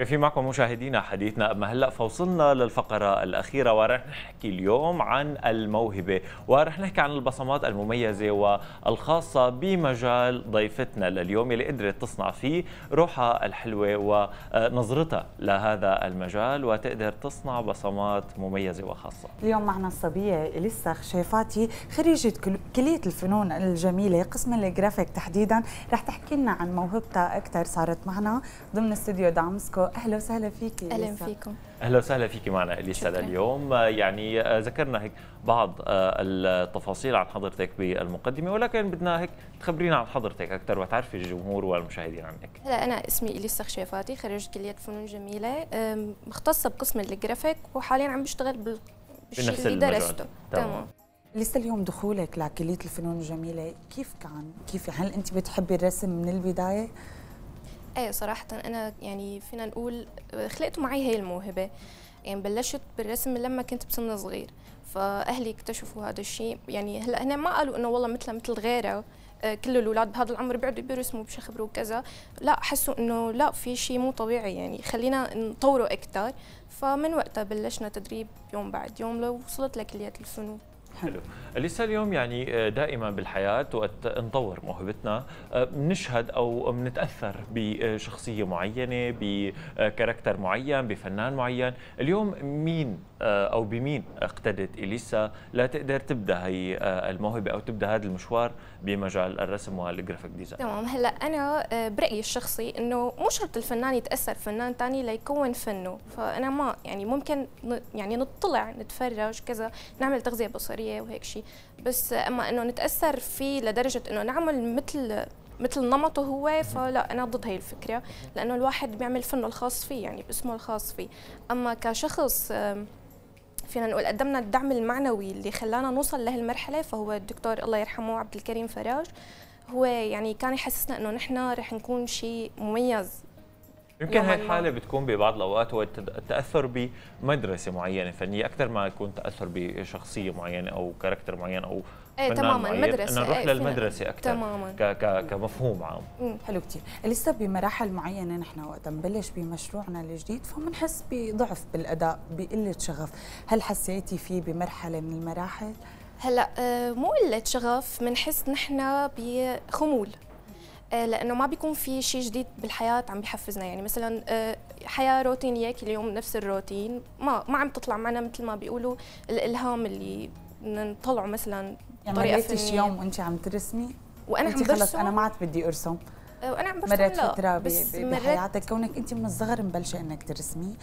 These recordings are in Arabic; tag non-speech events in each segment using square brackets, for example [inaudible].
كيف معكم مشاهدينا حديثنا أما هلأ فوصلنا للفقرة الأخيرة ورح نحكي اليوم عن الموهبة ورح نحكي عن البصمات المميزة والخاصة بمجال ضيفتنا لليوم اللي قدرت تصنع فيه روحها الحلوة ونظرتها لهذا المجال وتقدر تصنع بصمات مميزة وخاصة اليوم معنا الصبية اليسا خشيفاتي خريجة كلية الفنون الجميلة قسم الجرافيك تحديدا رح تحكي لنا عن موهبتها أكثر صارت معنا ضمن استوديو دامسكو اهلا وسهلا فيك اهلا فيكم اهلا وسهلا فيك معنا اليسا اليوم يعني آه، ذكرنا هيك بعض آه، التفاصيل عن حضرتك بالمقدمه ولكن بدنا هيك تخبرينا عن حضرتك اكثر وتعرفي الجمهور والمشاهدين عنك هلا انا اسمي اليسا خشيفاتي خريجه كليه فنون جميله مختصه بقسم الجرافيك وحاليا عم بشتغل بال بالشيء اللي درسته تمام لسه اليوم دخولك لكليه الفنون الجميله كيف كان كيف هل انت بتحبي الرسم من البدايه ايه صراحة أنا يعني فينا نقول خلقت معي هي الموهبة يعني بلشت بالرسم لما كنت بسن صغير فأهلي اكتشفوا هذا الشيء يعني هلا هنا ما قالوا إنه والله مثل مثل غيرها آه، كل الاولاد بهذا العمر بيقعدوا بيرسموا بشخبروا وكذا لا حسوا انه لا في شيء مو طبيعي يعني خلينا نطوره اكثر فمن وقتها بلشنا تدريب يوم بعد يوم لو وصلت لكليه الفنون حلو اليسا اليوم يعني آه، دائما بالحياة وقت نطور موهبتنا آه، بنشهد أو بنتأثر بشخصية معينة بكاركتر معين بفنان معين اليوم مين آه، أو بمين اقتدت إليسا لتقدر تبدأ هي الموهبة أو تبدأ هذا المشوار بمجال الرسم والجرافيك ديزاين تمام هلا أنا برأيي الشخصي إنه مو شرط الفنان يتأثر فنان تاني ليكون فنه فأنا ما يعني ممكن يعني نطلع نتفرج كذا نعمل تغذية بصرية سوريا وهيك شيء بس اما انه نتاثر فيه لدرجه انه نعمل مثل مثل نمطه هو فلا انا ضد هي الفكره لانه الواحد بيعمل فنه الخاص فيه يعني باسمه الخاص فيه اما كشخص فينا نقول قدمنا الدعم المعنوي اللي خلانا نوصل لهالمرحله فهو الدكتور الله يرحمه عبد الكريم فراج هو يعني كان يحسسنا انه نحن رح نكون شيء مميز يمكن هاي الحالة بتكون ببعض الأوقات هو التأثر بمدرسة معينة فنية أكثر ما يكون تأثر بشخصية معينة أو كاركتر معين أو ايه تماما مدرسه نروح ايه للمدرسه اكثر تماما ك ك كمفهوم عام حلو كثير لسه بمراحل معينه نحن وقت نبلش بمشروعنا الجديد فبنحس بضعف بالاداء بقله شغف هل حسيتي فيه بمرحله من المراحل هلا آه، مو قله شغف بنحس نحن بخمول آه، لانه ما بيكون في شيء جديد بالحياه عم بيحفزنا يعني مثلا آه، حياه روتينيه كل يوم نفس الروتين ما ما عم تطلع معنا مثل ما بيقولوا الالهام اللي نطلعه مثلا يعني طريقه فنيه يوم وانت عم ترسمي وانا عم برسم انا ما عاد بدي ارسم وانا عم برسم مرت فتره بس بحياتك كونك انت من الصغر مبلشه انك ترسمي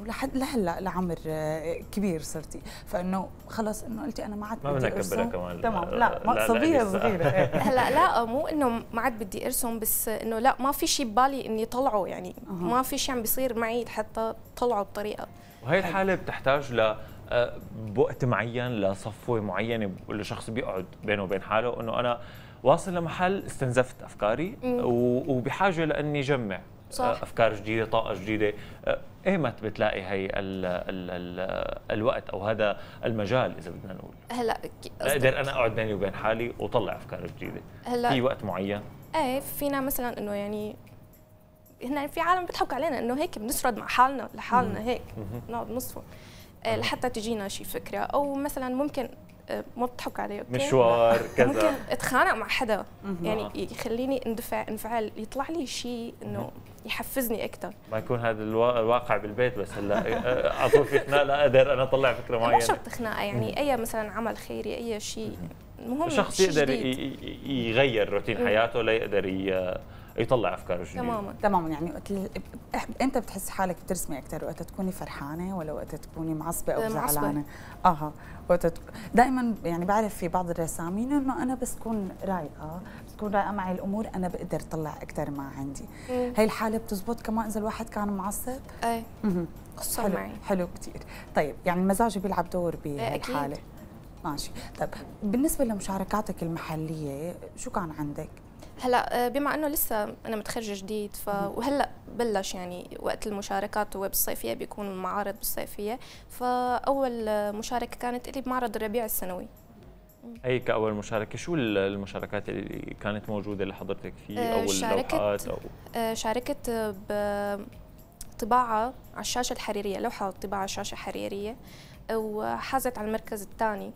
ولحد لهلا لعمر آه، كبير صرتي فانه خلص انه قلتي انا ما عاد بدي ارسم كمان تمام لا ما صبيه صغيره [laughs] هلا لا آه، مو انه ما عاد بدي ارسم بس انه لا ما في شيء ببالي اني طلعه يعني أه. ما في شيء عم بيصير معي لحتى طلعه بطريقه وهي الحاله بتحتاج ل آه، بوقت معين لصفوه معينه لشخص بيقعد بينه وبين حاله انه انا واصل لمحل استنزفت افكاري وبحاجه لاني جمع آه، صح. افكار جديده طاقه جديده آه، ايمت بتلاقي هي ال ال الـ الوقت او هذا المجال اذا بدنا نقول هلا آه، اقدر انا اقعد بيني وبين حالي وطلع افكار جديده هلا في وقت معين ايه فينا مثلا انه يعني هنا في عالم بتحك علينا انه هيك بنسرد مع حالنا لحالنا هيك نقعد نصفه لحتى تجينا شي فكره او مثلا ممكن ما بتضحك علي أوكي؟ مشوار كذا ممكن اتخانق مع حدا يعني آه. يخليني اندفع انفعل يطلع لي شيء انه يحفزني اكثر ما يكون هذا الواقع بالبيت بس هلا آه، آه، اطول في خناقه لا اقدر انا اطلع فكره معينه مو شرط خناقه يعني اي مثلا عمل خيري اي شيء المهم شخص يقدر يغير روتين حياته ليقدر يطلع افكار جديده تماما تماما يعني وقت انت بتحسي حالك بترسمي اكثر وقت تكوني فرحانه ولا وقت تكوني معصبه او زعلانه اها وقت تك... دائما يعني بعرف في بعض الرسامين انه انا بس كون رايقه بتكون رايقه معي الامور انا بقدر اطلع اكثر ما عندي مم. هي الحاله بتزبط كمان اذا الواحد كان معصب اي خصوصا حلو. معي حلو كثير طيب يعني المزاج بيلعب دور بهالحاله ماشي طيب بالنسبه لمشاركاتك المحليه شو كان عندك هلا آه، بما انه لسه انا متخرجه جديد ف وهلا بلش يعني وقت المشاركات هو بالصيفيه بيكون المعارض بالصيفيه فاول مشاركه كانت لي بمعرض الربيع السنوي اي كاول مشاركه شو المشاركات اللي كانت موجوده لحضرتك فيه آه، او اللوحات او آه، شاركت بطباعه على الشاشه الحريريه لوحه طباعه على الشاشه الحريريه وحازت على المركز الثاني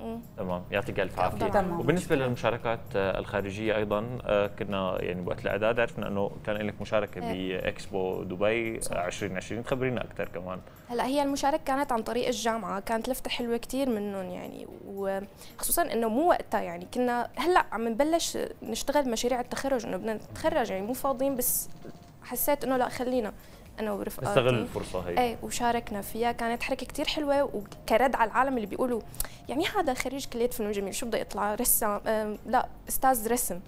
إيه. تمام يعطيك الف عافيه وبالنسبه للمشاركات آه، الخارجيه ايضا آه، كنا يعني وقت الاعداد عرفنا انه كان لك مشاركه إيه. باكسبو دبي 2020 آه، خبرينا اكثر كمان هلا هي المشاركه كانت عن طريق الجامعه كانت لفته حلوه كثير منهم يعني وخصوصا انه مو وقتها يعني كنا هلا عم نبلش نشتغل مشاريع التخرج انه بدنا نتخرج يعني مو فاضيين بس حسيت انه لا خلينا انا ورفقاتي آه، استغل الفرصه هي اي وشاركنا فيها كانت حركه كثير حلوه وكرد على العالم اللي بيقولوا يعني هذا خريج كليه فنون جميل شو بده يطلع رسام آه، لا استاذ رسم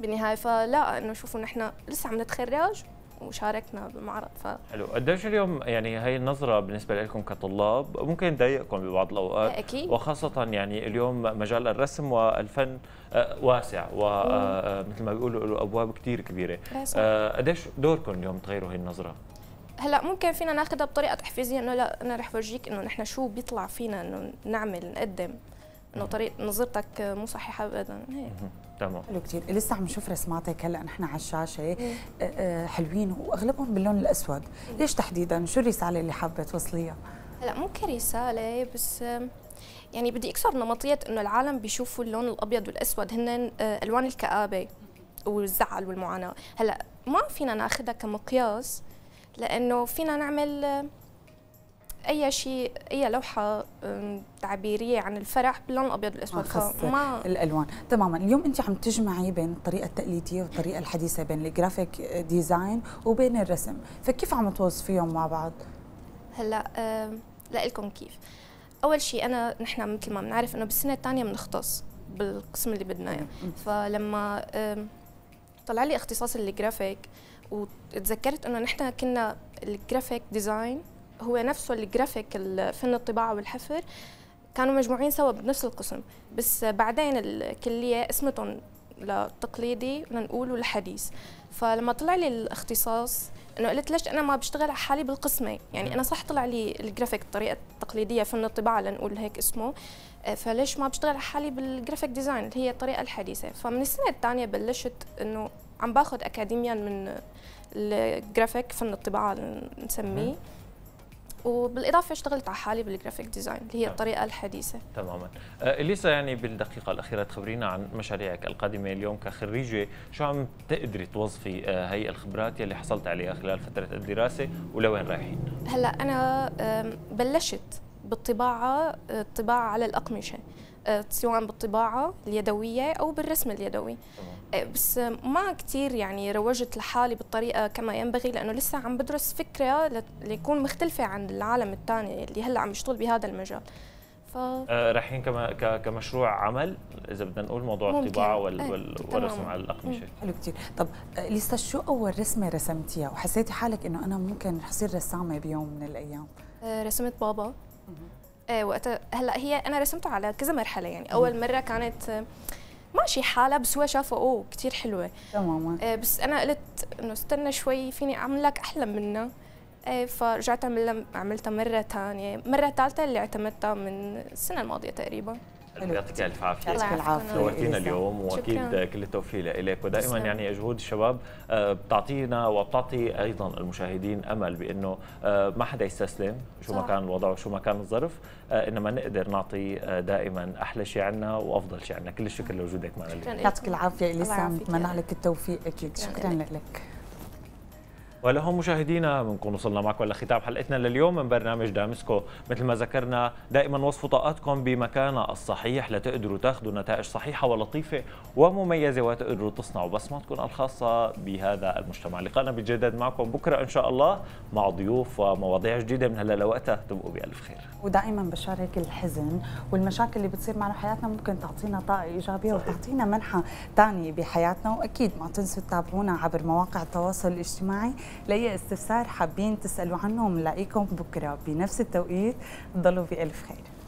بالنهايه فلا انه شوفوا نحن لسه عم نتخرج وشاركنا بالمعرض ف حلو قديش اليوم يعني هي النظره بالنسبه لكم كطلاب ممكن تضايقكم ببعض الاوقات إيه، اكيد وخاصه يعني اليوم مجال الرسم والفن آه، واسع ومثل آه، آه، ما بيقولوا له ابواب كثير كبيره إيه، قديش دوركم اليوم تغيروا هي النظره هلا ممكن فينا ناخذها بطريقه تحفيزيه انه لا انا رح فرجيك انه نحن شو بيطلع فينا انه نعمل نقدم انه طريق نظرتك مو صحيحه ابدا هيك تمام حلو كثير لسه عم نشوف رسماتك هلا نحن على الشاشه حلوين واغلبهم باللون الاسود ليش تحديدا شو الرساله اللي حابه توصليها هلا مو كرساله بس يعني بدي اكسر نمطيه انه العالم بيشوفوا اللون الابيض والاسود هن آه، الوان الكابه والزعل والمعاناه هلا ما فينا ناخذها كمقياس لانه فينا نعمل اي شيء اي لوحه تعبيريه عن الفرح باللون الابيض والاسود آه، فما الالوان تماما اليوم انت عم تجمعي بين الطريقه التقليديه والطريقه الحديثه بين الجرافيك آه، ديزاين وبين الرسم فكيف عم توظفيهم مع بعض هلا لكم كيف اول شيء انا نحن مثل ما بنعرف انه بالسنه الثانيه بنختص بالقسم اللي بدنا اياه فلما طلع لي اختصاص الجرافيك وتذكرت انه نحن كنا الجرافيك ديزاين هو نفسه الجرافيك فن الطباعه والحفر كانوا مجموعين سوا بنفس القسم بس بعدين الكليه قسمتهم للتقليدي لنقول والحديث فلما طلع لي الاختصاص انه قلت ليش انا ما بشتغل على حالي بالقسمه يعني انا صح طلع لي الجرافيك الطريقه التقليديه فن الطباعه لنقول هيك اسمه آه، فليش ما بشتغل على حالي بالجرافيك ديزاين اللي هي الطريقه الحديثه فمن السنه الثانيه بلشت انه عم باخذ اكاديميا من الجرافيك فن الطباعه نسميه وبالاضافه اشتغلت على حالي بالجرافيك ديزاين اللي هي طبعا. الطريقه الحديثه تماما أه، اليسا يعني بالدقيقه الاخيره تخبرينا عن مشاريعك القادمه اليوم كخريجه شو عم تقدري توظفي هي أه، الخبرات يلي حصلت عليها خلال فتره الدراسه ولوين رايحين هلا انا بلشت بالطباعه أه، الطباعه على الاقمشه سواء بالطباعه اليدويه او بالرسم اليدوي تمام. إيه، بس ما كثير يعني روجت لحالي بالطريقه كما ينبغي لانه لسه عم بدرس فكره ليكون مختلفه عن العالم الثاني اللي هلا عم يشتغل بهذا المجال ف... آه رايحين كما كمشروع عمل اذا بدنا نقول موضوع الطباعه وال... إيه، وال... والرسم على الاقمشه حلو كثير طب آه، لسا شو اول رسمه رسمتيها وحسيتي حالك انه انا ممكن حصير رسامه بيوم من الايام آه رسمت بابا ايه وقتها هلا هي انا رسمته على كذا مرحله يعني اول مره كانت آه ماشي حالها بس هو شافه اوه كثير حلوه تماما آه، بس انا قلت انه استنى شوي فيني اعمل لك احلى منها آه، فرجعت عملتها مره ثانيه مره ثالثه اللي اعتمدتها من السنه الماضيه تقريبا يعطيك الف عافيه يعطيك العافيه نورتينا اليوم واكيد كل التوفيق لك ودائما يعني جهود الشباب آه، بتعطينا وبتعطي ايضا المشاهدين امل بانه آه، ما حدا يستسلم شو ما كان الوضع وشو ما كان الظرف آه، انما نقدر نعطي دائما احلى شيء عنا وافضل شيء عنا كل الشكر لوجودك معنا اليوم يعطيك العافيه اليسام بتمنى لك التوفيق اكيد شكرا لك ولهم مشاهدينا بنكون وصلنا معكم لختام حلقتنا لليوم من برنامج دامسكو مثل ما ذكرنا دائما وصفوا طاقتكم بمكانها الصحيح لتقدروا تاخذوا نتائج صحيحه ولطيفه ومميزه وتقدروا تصنعوا بصمتكم الخاصه بهذا المجتمع لقاءنا بيتجدد معكم بكره ان شاء الله مع ضيوف ومواضيع جديده من هلا لوقتها تبقوا بالف خير ودائما بشارك الحزن والمشاكل اللي بتصير معنا بحياتنا ممكن تعطينا طاقه ايجابيه وتعطينا منحه ثانيه بحياتنا واكيد ما تنسوا تتابعونا عبر مواقع التواصل الاجتماعي لأي استفسار حابين تسألوا عنه ومنلاقيكم بكرة بنفس التوقيت ضلوا بألف خير